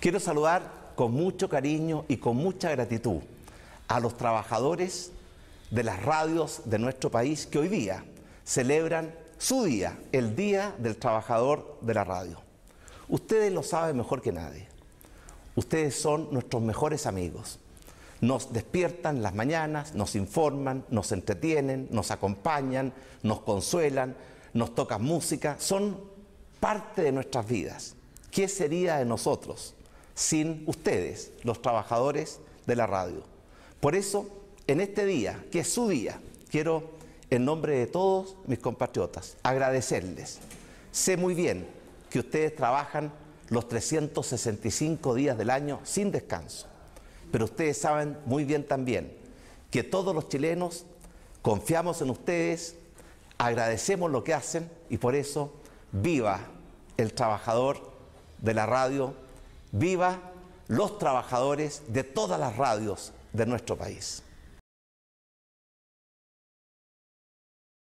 Quiero saludar con mucho cariño y con mucha gratitud a los trabajadores de las radios de nuestro país que hoy día celebran su día, el Día del Trabajador de la Radio. Ustedes lo saben mejor que nadie. Ustedes son nuestros mejores amigos. Nos despiertan las mañanas, nos informan, nos entretienen, nos acompañan, nos consuelan, nos tocan música. Son parte de nuestras vidas. ¿Qué sería de nosotros sin ustedes, los trabajadores de la radio. Por eso, en este día, que es su día, quiero, en nombre de todos mis compatriotas, agradecerles. Sé muy bien que ustedes trabajan los 365 días del año sin descanso, pero ustedes saben muy bien también que todos los chilenos confiamos en ustedes, agradecemos lo que hacen y por eso viva el trabajador de la radio Viva los trabajadores de todas las radios de nuestro país.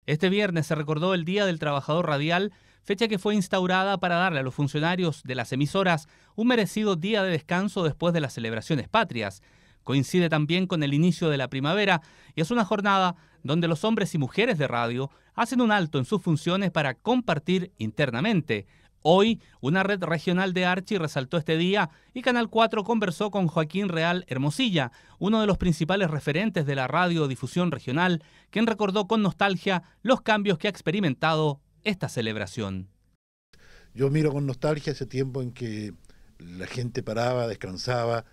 Este viernes se recordó el Día del Trabajador Radial, fecha que fue instaurada para darle a los funcionarios de las emisoras un merecido día de descanso después de las celebraciones patrias. Coincide también con el inicio de la primavera y es una jornada donde los hombres y mujeres de radio hacen un alto en sus funciones para compartir internamente, Hoy, una red regional de Archi resaltó este día y Canal 4 conversó con Joaquín Real Hermosilla, uno de los principales referentes de la radiodifusión regional, quien recordó con nostalgia los cambios que ha experimentado esta celebración. Yo miro con nostalgia ese tiempo en que la gente paraba, descansaba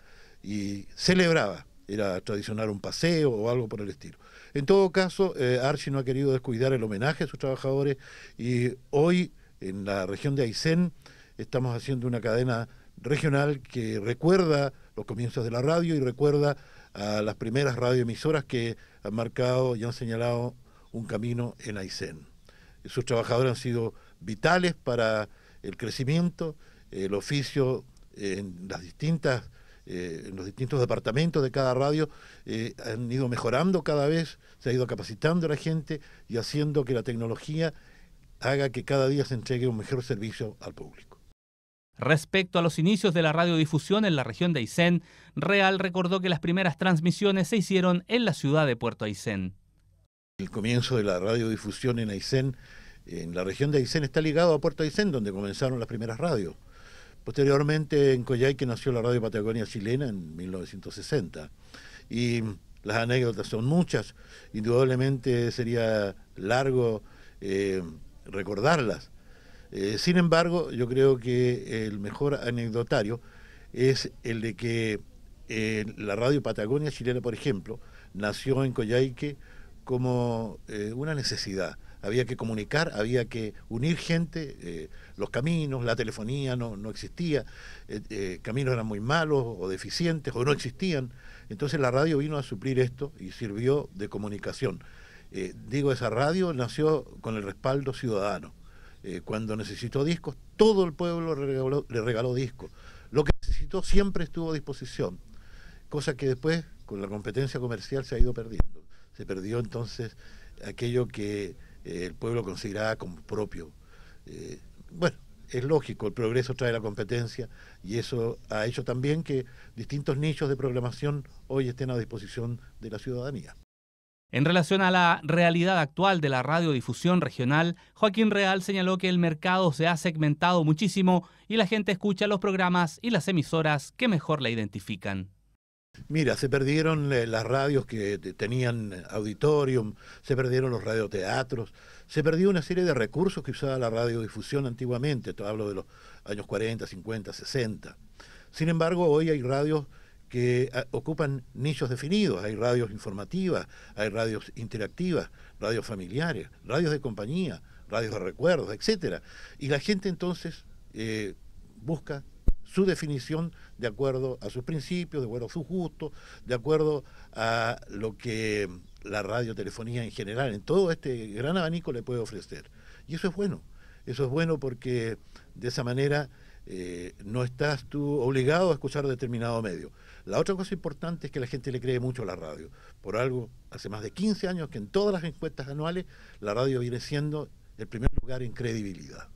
y celebraba. Era tradicional un paseo o algo por el estilo. En todo caso, eh, Archi no ha querido descuidar el homenaje a sus trabajadores y hoy en la región de Aysén. Estamos haciendo una cadena regional que recuerda los comienzos de la radio y recuerda a las primeras radioemisoras que han marcado y han señalado un camino en Aysén. Sus trabajadores han sido vitales para el crecimiento, el oficio eh, en las distintas eh, en los distintos departamentos de cada radio eh, han ido mejorando cada vez, se ha ido capacitando a la gente y haciendo que la tecnología haga que cada día se entregue un mejor servicio al público. Respecto a los inicios de la radiodifusión en la región de Aysén, Real recordó que las primeras transmisiones se hicieron en la ciudad de Puerto Aysén. El comienzo de la radiodifusión en Aysén, en la región de Aysén, está ligado a Puerto Aysén, donde comenzaron las primeras radios. Posteriormente en Coyhaique nació la Radio Patagonia Chilena en 1960. Y las anécdotas son muchas. Indudablemente sería largo eh, recordarlas. Eh, sin embargo, yo creo que el mejor anecdotario es el de que eh, la radio Patagonia chilena, por ejemplo, nació en Coyhaique como eh, una necesidad. Había que comunicar, había que unir gente, los caminos, la telefonía no, no existía, caminos eran muy malos o deficientes o no existían. Entonces la radio vino a suplir esto y sirvió de comunicación. Eh, digo, esa radio nació con el respaldo ciudadano. Eh, cuando necesitó discos, todo el pueblo le regaló discos. Lo que necesitó siempre estuvo a disposición, cosa que después, con la competencia comercial, se ha ido perdiendo. Se perdió entonces aquello que eh, el pueblo consideraba como propio. bueno, es lógico, el progreso trae la competencia y eso ha hecho también que distintos nichos de programación hoy estén a disposición de la ciudadanía. En relación a la realidad actual de la radiodifusión regional, Joaquín Real señaló que el mercado se ha segmentado muchísimo y la gente escucha los programas y las emisoras que mejor la identifican. Mira, se perdieron eh, las radios que tenían auditorium, se perdieron los radioteatros, se perdió una serie de recursos que usaba la radiodifusión antiguamente, hablo de los años 40, 50, 60. Sin embargo, hoy hay radios que ah, ocupan nichos definidos. Hay radios informativas, hay radios interactivas, radios familiares, radios de compañía, radios de recuerdos, etcétera. Y la gente entonces eh, busca su definición de acuerdo a sus principios, de acuerdo a sus gustos, de acuerdo a lo que la radiotelefonía en general, en todo este gran abanico le puede ofrecer. Y eso es bueno, eso es bueno porque de esa manera eh, no estás tú obligado a escuchar determinado medio. La otra cosa importante es que la gente le cree mucho a la radio. Por algo, hace más de 15 años que en todas las encuestas anuales la radio viene siendo el primer lugar en credibilidad.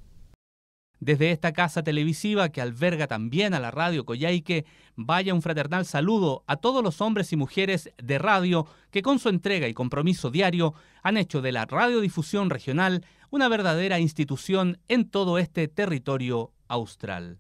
Desde esta casa televisiva que alberga también a la radio Coyhaique, vaya un fraternal saludo a todos los hombres y mujeres de radio que con su entrega y compromiso diario han hecho de la radiodifusión regional una verdadera institución en todo este territorio austral.